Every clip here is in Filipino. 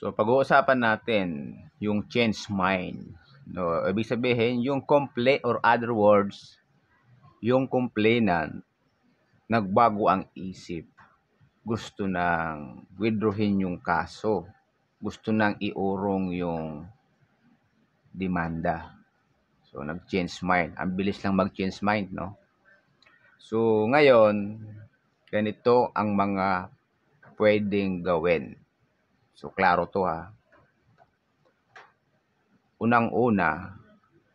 So, pag-uusapan natin yung change mind. No, ibig sabihin, yung complaint or other words, yung complainant, nagbago ang isip. Gusto nang withdrawin yung kaso. Gusto nang iurong yung demanda. So, nag-change mind. Ang bilis lang mag-change mind, no? So, ngayon, ganito ang mga pwedeng gawin So, klaro to ha. Unang-una,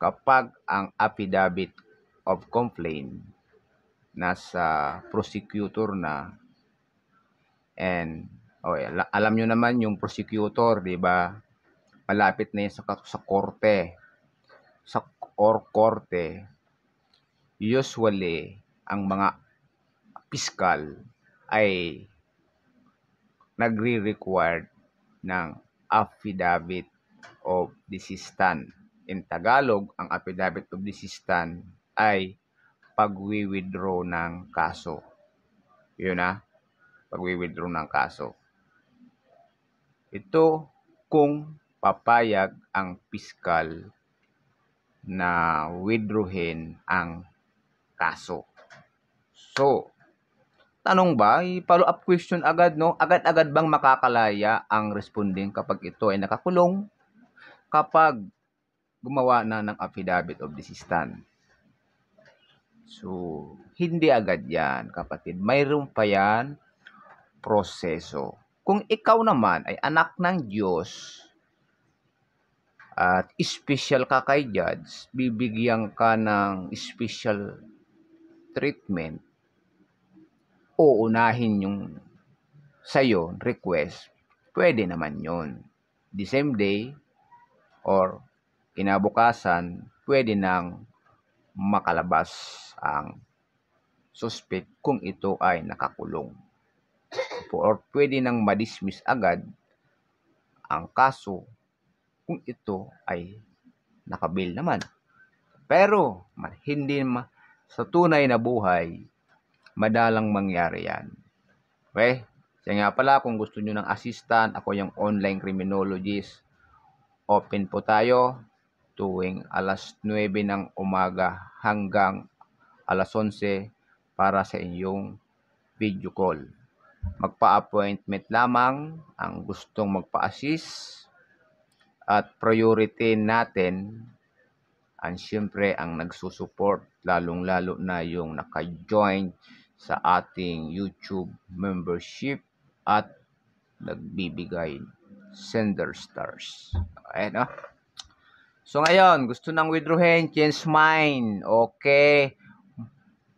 kapag ang affidavit of complaint nasa prosecutor na and oh, alam nyo naman yung prosecutor, di ba? Malapit na yun sa, sa korte. Sa or korte, usually, ang mga piskal ay nagre-required ng affidavit of desistan. In Tagalog, ang affidavit of desistan ay pagwi-withdraw ng kaso. Yun na, ah. pagwi-withdraw ng kaso. Ito kung papayag ang piskal na withdrawin ang kaso. So, Tanong ba, follow up question agad, no? Agad-agad bang makakalaya ang responding kapag ito ay nakakulong? Kapag gumawa na ng affidavit of desistance. So, hindi agad yan, kapatid. Mayroon pa yan proseso. Kung ikaw naman ay anak ng Diyos at special ka kay Judge, bibigyan ka ng special treatment uunahin yung sa'yo request, pwede naman yon. The same day or kinabukasan, pwede nang makalabas ang suspect kung ito ay nakakulong. Or pwede nang madismiss agad ang kaso kung ito ay nakabil naman. Pero hindi ma- sa tunay na buhay, madalang mangyari yan. Okay? Siya nga pala, kung gusto nyo ng assistant, ako yung online criminologist. Open po tayo tuwing alas 9 ng umaga hanggang alas 11 para sa inyong video call. Magpa-appointment lamang ang gustong magpa-assist at priority natin ang siyempre ang nagsusuport lalong-lalo na yung naka-join sa ating YouTube membership at nagbibigay sender stars. Ayan ah. So ngayon, gusto nang withdrawin, change mine. Okay.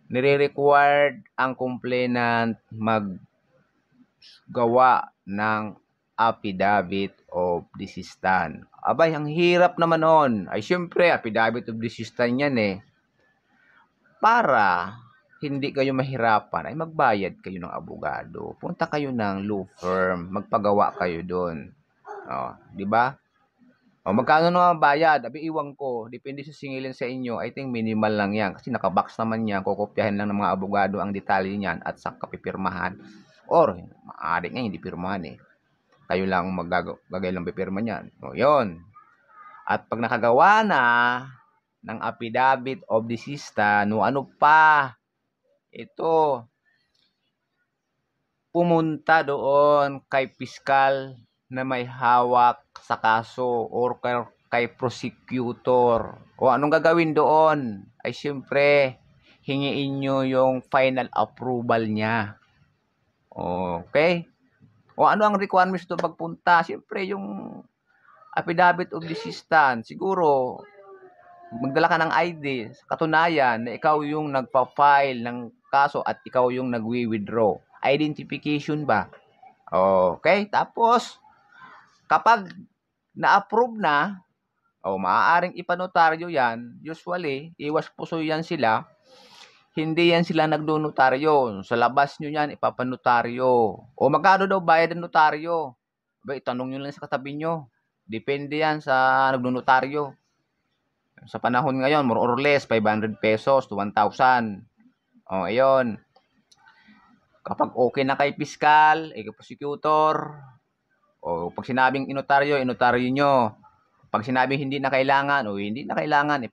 Nire-required ang complainant maggawa ng affidavit of desistan. Abay, ang hirap naman noon. Ay, syempre, affidavit of desistan yan eh. Para hindi kayo mahirapan ay magbayad kayo ng abogado. Punta kayo ng law firm, magpagawa kayo doon. Oh, di ba? O, oh, magkano naman bayad? Abi iwan ko. Depende sa singilin sa inyo. I think minimal lang yan. Kasi nakabox naman yan. kokopyahin lang ng mga abogado ang detalye niyan at sa kapipirmahan. Or, maaari nga hindi pirmahan eh. Kayo lang magagay lang pipirma niyan. O, oh, yun. At pag nakagawa na ng affidavit of desista, no ano pa, ito pumunta doon kay fiscal na may hawak sa kaso or kay, kay prosecutor. O anong gagawin doon? Ay siyempre, hingiin nyo yung final approval niya. Okay? O ano ang requirements doon pagpunta? Siyempre, yung affidavit of desistance. Siguro, magdala ka ng ID, katunayan na ikaw yung nagpa-file ng kaso at ikaw yung nagwi-withdraw. Identification ba? Okay, tapos kapag na-approve na, o maaaring ipanotaryo yan, usually, iwas puso yan sila, hindi yan sila nagdo nagdonotaryo. Sa labas nyo yan, ipapanotaryo. O magkano daw bayad ng notaryo? Ba, itanong nyo lang sa katabi nyo. Depende yan sa nagdo-notaryo. Sa panahon ngayon, more or less, 500 pesos to 1,000. O, oh, ayun. Kapag okay na kay fiscal, eh, prosecutor, o pag sinabing inotaryo, inotaryo nyo. Pag sinabing hindi na kailangan, o hindi na kailangan, eh,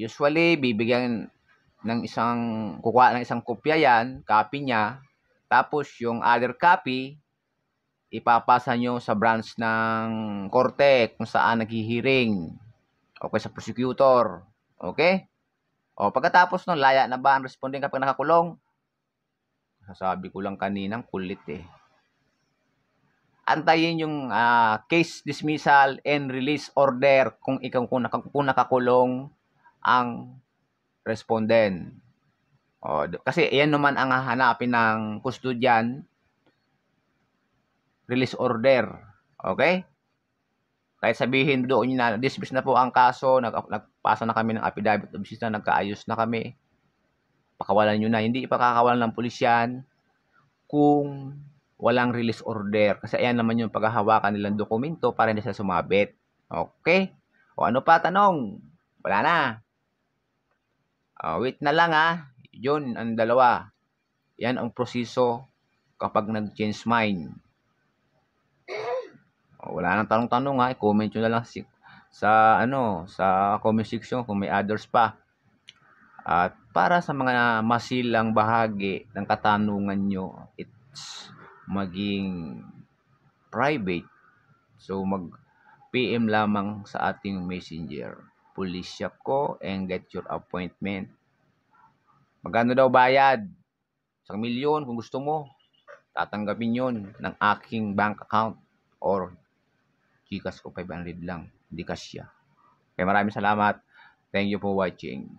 usually, bibigyan ng isang, kukuha ng isang kopya yan, copy niya, tapos yung other copy, ipapasa nyo sa branch ng korte kung saan naghihiring. Okay, sa prosecutor. Okay? O, oh, pagkatapos nun, laya na ba ang responding kapag nakakulong? Sasabi ko lang kaninang kulit eh. Antayin yung uh, case dismissal and release order kung ikaw kung, naka, kung nakakulong ang respondent. O, oh, kasi yan naman ang hahanapin ng kustudyan. Release order. Okay? Kahit sabihin doon na dismiss na po ang kaso, nag, nagpasa na kami ng affidavit of na nagkaayos na kami, pakawalan niyo na. Hindi ipakakawalan ng pulis kung walang release order. Kasi ayan naman yung paghahawakan nilang dokumento para hindi sila sumabit. Okay? O ano pa tanong? Wala na. Uh, wait na lang ah. Yun ang dalawa. Yan ang proseso kapag nag-change mind. Oh, wala nang tanong-tanong ha, i-comment nyo na lang si, sa ano, sa comment section kung may others pa. At para sa mga masilang bahagi ng katanungan nyo, it's maging private. So mag PM lamang sa ating messenger. Police ko and get your appointment. Magkano daw bayad? Isang milyon kung gusto mo. Tatanggapin yon ng aking bank account or Gcash ko 500 lang. Hindi cash siya. Kaya maraming salamat. Thank you for watching.